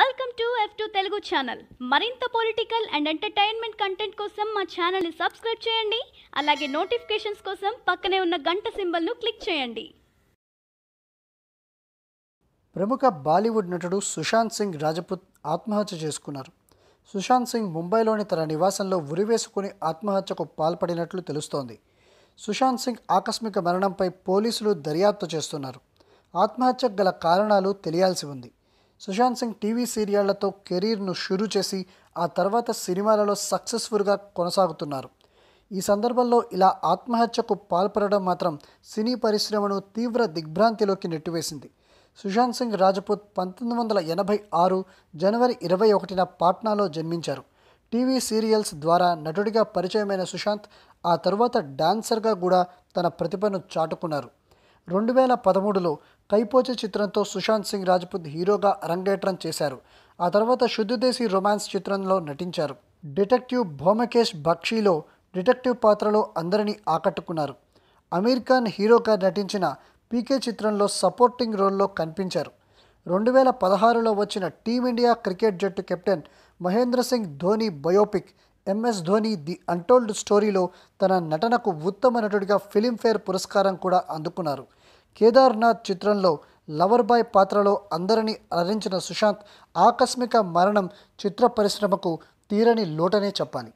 welcome to F two Telugu channel మరింత political and entertainment content కోసం మా ఛానల్ని సబ్స్క్రైబ్ చేయండి అలాగే నోటిఫికేషన్స్ కోసం పక్కనే ఉన్న గంట సింబల్ను క్లిక్ చేయండి ప్రముఖ బాలీవుడ్ నటుడు సుశాంత్ సింగ్ రాజపుత్ ఆత్మహత్య చేసుకున్నారు సుశాంత్ సింగ్ ముంబైలోని తన నివాసంలో ఉరివేసుకుని ఆత్మహత్యకు పాల్పడినట్లు తెలుస్తోంది సుశాంత్ సింగ్ ఆకస్మిక మరణంపై పోలీసులు దర్యాప్తు చేస్తున్నారు ఆత్మహత్యకు గల కారణాలు తెలియాల్సి ఉంది సుశాంత్ సింగ్ టీవీ సీరియళ్లతో కెరీర్ను షురు చేసి ఆ తర్వాత సినిమాలలో సక్సెస్ఫుల్గా కొనసాగుతున్నారు ఈ సందర్భంలో ఇలా ఆత్మహత్యకు పాల్పడడం మాత్రం సినీ పరిశ్రమను తీవ్ర దిగ్భ్రాంతిలోకి నెట్టివేసింది సుశాంత్ సింగ్ రాజపూత్ పంతొమ్మిది వందల ఎనభై ఆరు జనవరి ఇరవై ఒకటిన పాట్నాలో జన్మించారు టీవీ సీరియల్స్ ద్వారా నటుడిగా పరిచయమైన సుశాంత్ ఆ తరువాత డాన్సర్గా కూడా తన ప్రతిభను చాటుకున్నారు రెండు వేల పదమూడులో కైపోచే చిత్రంతో సుశాంత్ సింగ్ రాజ్పుత్ హీరోగా అరంగేట్రం చేశారు ఆ తర్వాత శుద్ధదేశీ రొమాన్స్ చిత్రంలో నటించారు డిటెక్టివ్ భోమకేష్ బక్షీలో డిటెక్టివ్ పాత్రలో అందరినీ ఆకట్టుకున్నారు అమీర్ ఖాన్ హీరోగా నటించిన పీకే చిత్రంలో సపోర్టింగ్ రోల్లో కనిపించారు రెండు వేల పదహారులో వచ్చిన టీమిండియా క్రికెట్ జట్టు captain Mahendra Singh Dhoni biopic MS Dhoni the untold స్టోరీలో తన నటనకు ఉత్తమ నటుడిగా ఫిలింఫేర్ పురస్కారం కూడా అందుకున్నారు కేదార్నాథ్ చిత్రంలో లవర్ బాయ్ పాత్రలో అందరినీ అలరించిన సుశాంత్ ఆకస్మిక మరణం చిత్ర పరిశ్రమకు తీరని లోటనే చెప్పాలి